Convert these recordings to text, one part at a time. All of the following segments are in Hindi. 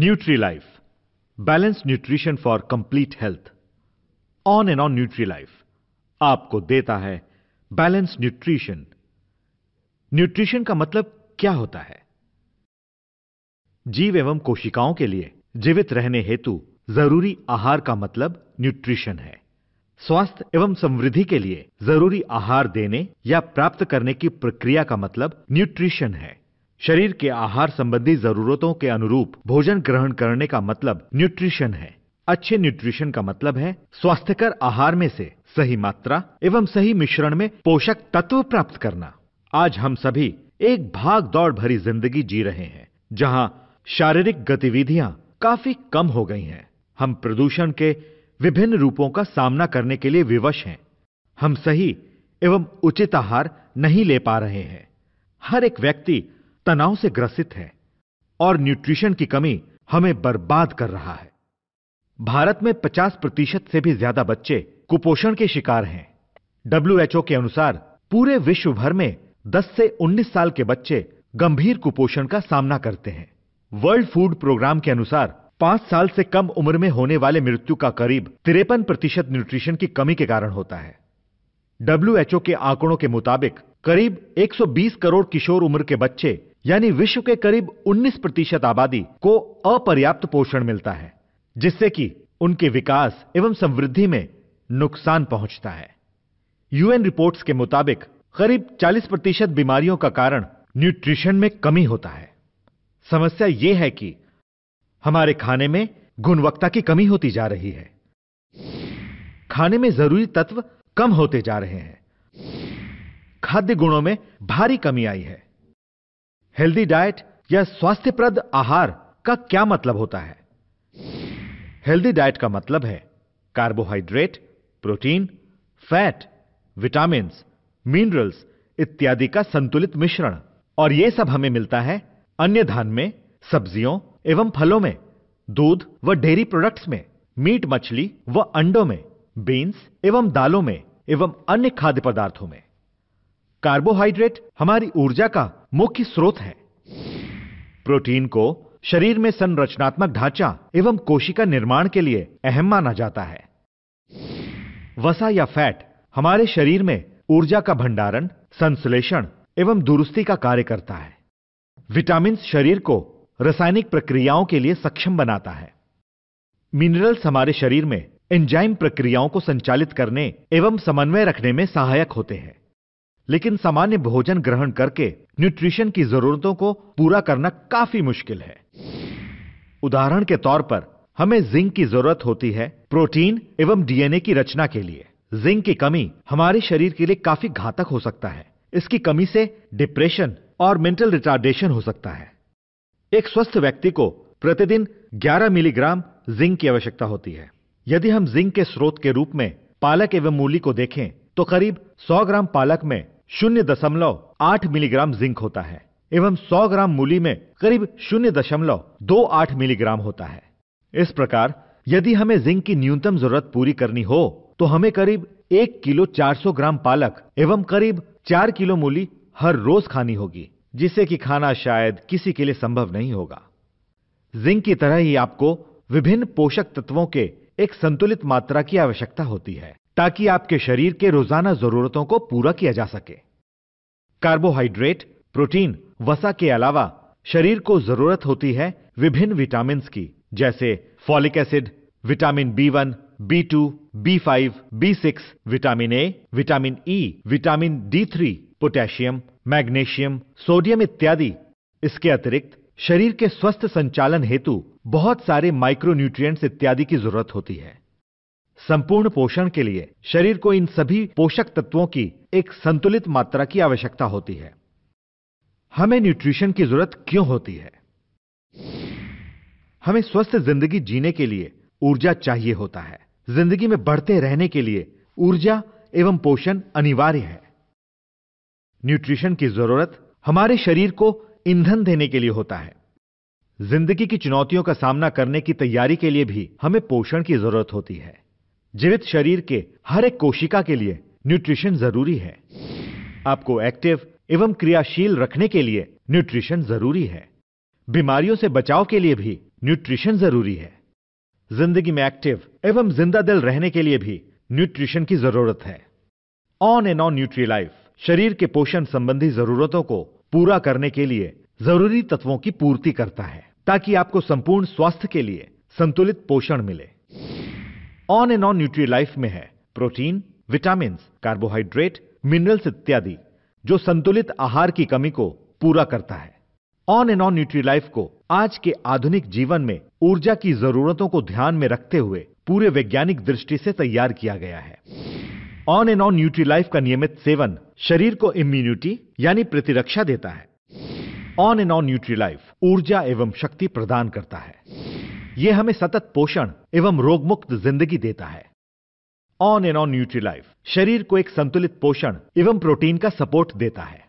nutri Life balance nutrition for complete health on and on न्यूट्री-लाइफ आपको देता है बैलेंस न्यूट्रिशन न्यूट्रिशन का मतलब क्या होता है जीव एवं कोशिकाओं के लिए जीवित रहने हेतु जरूरी आहार का मतलब न्यूट्रिशन है स्वास्थ्य एवं समृद्धि के लिए जरूरी आहार देने या प्राप्त करने की प्रक्रिया का मतलब न्यूट्रिशन है शरीर के आहार संबंधी जरूरतों के अनुरूप भोजन ग्रहण करने का मतलब न्यूट्रिशन है अच्छे न्यूट्रिशन का मतलब है स्वास्थ्यकर आहार में से सही मात्रा एवं सही मिश्रण में पोषक तत्व प्राप्त करना आज हम सभी एक भाग दौड़ भरी जिंदगी जी रहे हैं जहां शारीरिक गतिविधियां काफी कम हो गई हैं हम प्रदूषण के विभिन्न रूपों का सामना करने के लिए विवश हैं हम सही एवं उचित आहार नहीं ले पा रहे हैं हर एक व्यक्ति तनाव से ग्रसित है और न्यूट्रिशन की कमी हमें बर्बाद कर रहा है भारत में 50 प्रतिशत से भी ज्यादा बच्चे कुपोषण के शिकार हैं डब्ल्यूएचओ के अनुसार पूरे विश्व भर में 10 से 19 साल के बच्चे गंभीर कुपोषण का सामना करते हैं वर्ल्ड फूड प्रोग्राम के अनुसार पांच साल से कम उम्र में होने वाले मृत्यु का करीब तिरपन प्रतिशत न्यूट्रिशन की कमी के कारण होता है डब्ल्यूएचओ के आंकड़ों के मुताबिक करीब 120 करोड़ किशोर उम्र के बच्चे यानी विश्व के करीब 19 प्रतिशत आबादी को अपर्याप्त पोषण मिलता है जिससे कि उनके विकास एवं समृद्धि में नुकसान पहुंचता है यूएन रिपोर्ट्स के मुताबिक करीब 40 प्रतिशत बीमारियों का कारण न्यूट्रिशन में कमी होता है समस्या यह है कि हमारे खाने में गुणवत्ता की कमी होती जा रही है खाने में जरूरी तत्व कम होते जा रहे हैं खाद्य गुणों में भारी कमी आई है हेल्दी डाइट या स्वास्थ्यप्रद आहार का क्या मतलब होता है हेल्दी डाइट का मतलब है carbohydrate protein fat vitamin minerals इत्यादि का संतुलित मिश्रण और यह सब हमें मिलता है अन्य धान में सब्जियों एवं फलों में दूध व डेयरी प्रोडक्ट्स में मीट मछली व अंडों में बीन्स एवं दालों में एवं अन्य खाद्य पदार्थों में कार्बोहाइड्रेट हमारी ऊर्जा का मुख्य स्रोत है प्रोटीन को शरीर में संरचनात्मक ढांचा एवं कोशिका निर्माण के लिए अहम माना जाता है वसा या फैट हमारे शरीर में ऊर्जा का भंडारण संश्लेषण एवं दुरुस्ती का कार्य करता है विटामिन शरीर को रासायनिक प्रक्रियाओं के लिए सक्षम बनाता है मिनरल्स हमारे शरीर में एंजाइम प्रक्रियाओं को संचालित करने एवं समन्वय रखने में सहायक होते हैं लेकिन सामान्य भोजन ग्रहण करके न्यूट्रिशन की जरूरतों को पूरा करना काफी मुश्किल है उदाहरण के तौर पर हमें जिंक की जरूरत होती है प्रोटीन एवं डीएनए की रचना के लिए जिंक की कमी हमारे शरीर के लिए काफी घातक हो सकता है इसकी कमी से डिप्रेशन और मेंटल रिटार्डेशन हो सकता है एक स्वस्थ व्यक्ति को प्रतिदिन 11 मिलीग्राम जिंक की आवश्यकता होती है यदि हम जिंक के स्रोत के रूप में पालक एवं मूली को देखें तो करीब 100 ग्राम पालक में शून्य दशमलव आठ मिलीग्राम जिंक होता है एवं 100 ग्राम मूली में करीब शून्य दशमलव दो आठ मिलीग्राम होता है इस प्रकार यदि हमें जिंक की न्यूनतम जरूरत पूरी करनी हो तो हमें करीब एक किलो 400 ग्राम पालक एवं करीब चार किलो मूली हर रोज खानी होगी जिससे कि खाना शायद किसी के लिए संभव नहीं होगा जिंक की तरह ही आपको विभिन्न पोषक तत्वों के एक संतुलित मात्रा की आवश्यकता होती है ताकि आपके शरीर के रोजाना जरूरतों को पूरा किया जा सके कार्बोहाइड्रेट प्रोटीन वसा के अलावा शरीर को जरूरत होती है विभिन्न विटामिन की जैसे folic acid vitamin B one B two B five B six vitamin A vitamin E vitamin D three potassium magnesium sodium इत्यादि इसके अतिरिक्त शरीर के स्वस्थ संचालन हेतु बहुत सारे माइक्रोन्यूट्रिएंट्स इत्यादि की जरूरत होती है संपूर्ण पोषण के लिए शरीर को इन सभी पोषक तत्वों की एक संतुलित मात्रा की आवश्यकता होती है हमें न्यूट्रिशन की जरूरत क्यों होती है हमें स्वस्थ जिंदगी जीने के लिए ऊर्जा चाहिए होता है जिंदगी में बढ़ते रहने के लिए ऊर्जा एवं पोषण अनिवार्य है न्यूट्रिशन की जरूरत हमारे शरीर को ईंधन देने के लिए होता है जिंदगी की चुनौतियों का सामना करने की तैयारी के लिए भी हमें पोषण की जरूरत होती है जीवित शरीर के हर एक कोशिका के लिए न्यूट्रिशन जरूरी है आपको एक्टिव एवं क्रियाशील रखने के लिए न्यूट्रिशन जरूरी है बीमारियों से बचाव के लिए भी न्यूट्रिशन जरूरी है जिंदगी में एक्टिव एवं जिंदा दिल रहने के लिए भी न्यूट्रिशन की जरूरत है on and on nutri life शरीर के पोषण संबंधी जरूरतों को पूरा करने के लिए जरूरी तत्वों की पूर्ति करता है ताकि आपको संपूर्ण स्वास्थ्य के लिए संतुलित पोषण मिले on and on nutri life में है प्रोटीन विटामिन कार्बोहाइड्रेट मिनरल्स इत्यादि जो संतुलित आहार की कमी को पूरा करता है on and on nutri life को आज के आधुनिक जीवन में ऊर्जा की जरूरतों को ध्यान में रखते हुए पूरे वैज्ञानिक दृष्टि से तैयार किया गया है on and on nutri life का नियमित सेवन शरीर को इम्यूनिटी यानी प्रतिरक्षा देता है on and on nutri life ऊर्जा एवं शक्ति प्रदान करता है ये हमें सतत पोषण एवं रोगमुक्त जिंदगी देता है on and on nutri life शरीर को एक संतुलित पोषण एवं प्रोटीन का सपोर्ट देता है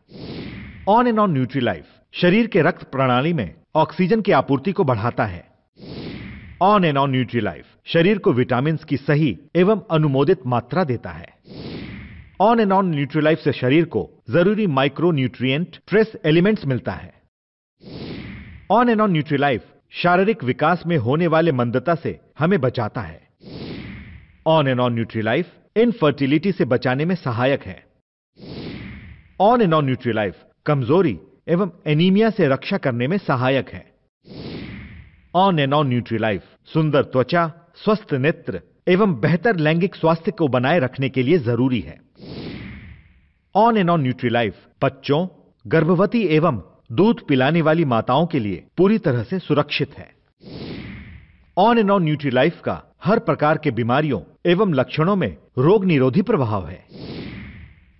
on and on nutri life शरीर के रक्त प्रणाली में ऑक्सीजन की आपूर्ति को बढ़ाता है on and on nutri life शरीर को विटामिन की सही एवं अनुमोदित मात्रा देता है on and on nutri life से शरीर को जरूरी माइक्रो न्यूट्रिएंट ट्रेस एलिमेंट्स मिलता है on and on nutri life शारीरिक विकास में होने वाले मंदता से हमें बचाता है on and on nutri life infertility से बचाने में सहायक है ऑन एंड ऑन न्यूट्रीलाइफ कमजोरी एवं एनीमिया से रक्षा करने में सहायक है ऑन एंड ऑन न्यूट्रीलाइफ सुंदर त्वचा स्वस्थ नेत्र एवं बेहतर लैंगिक स्वास्थ्य को बनाए रखने के लिए जरूरी है ऑन एंड ऑन न्यूट्रीलाइफ बच्चों गर्भवती एवं दूध पिलाने वाली माताओं के लिए पूरी तरह से सुरक्षित है ऑन एंड ऑन न्यूट्रीलाइफ का हर प्रकार के बीमारियों एवं लक्षणों में रोग निरोधी प्रभाव है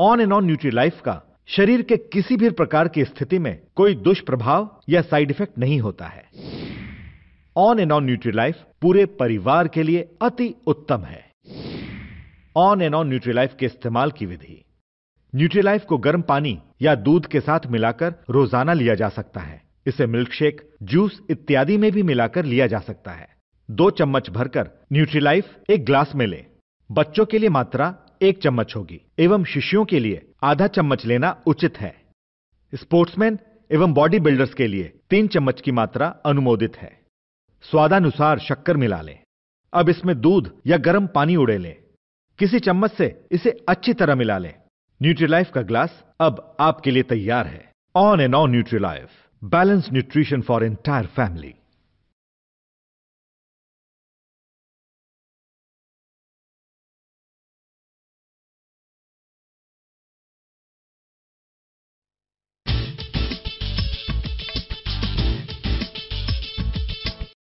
ऑन एंड ऑन न्यूट्रीलाइफ का शरीर के किसी भी प्रकार की स्थिति में कोई दुष्प्रभाव या साइड इफेक्ट नहीं होता है ऑन एंड ऑन न्यूट्रीलाइफ पूरे परिवार के लिए अति उत्तम है ऑन एंड ऑन न्यूट्रीलाइफ के इस्तेमाल की विधि न्यूट्रीलाइफ को गर्म पानी या दूध के साथ मिलाकर रोजाना लिया जा सकता है इसे मिल्कशेक जूस इत्यादि में भी मिलाकर लिया जा सकता है दो चम्मच भरकर न्यूट्रीलाइफ एक ग्लास में लें बच्चों के लिए मात्रा एक चम्मच होगी एवं शिशुओं के लिए आधा चम्मच लेना उचित है स्पोर्ट्समैन एवं बॉडी बिल्डर्स के लिए तीन चम्मच की मात्रा अनुमोदित है स्वादानुसार शक्कर मिला लें अब इसमें दूध या गर्म पानी उड़े लें किसी चम्मच से इसे अच्छी तरह मिला लें न्यूट्रीलाइफ का ग्लास अब आपके लिए तैयार है on and on nutri life balance nutrition for entire family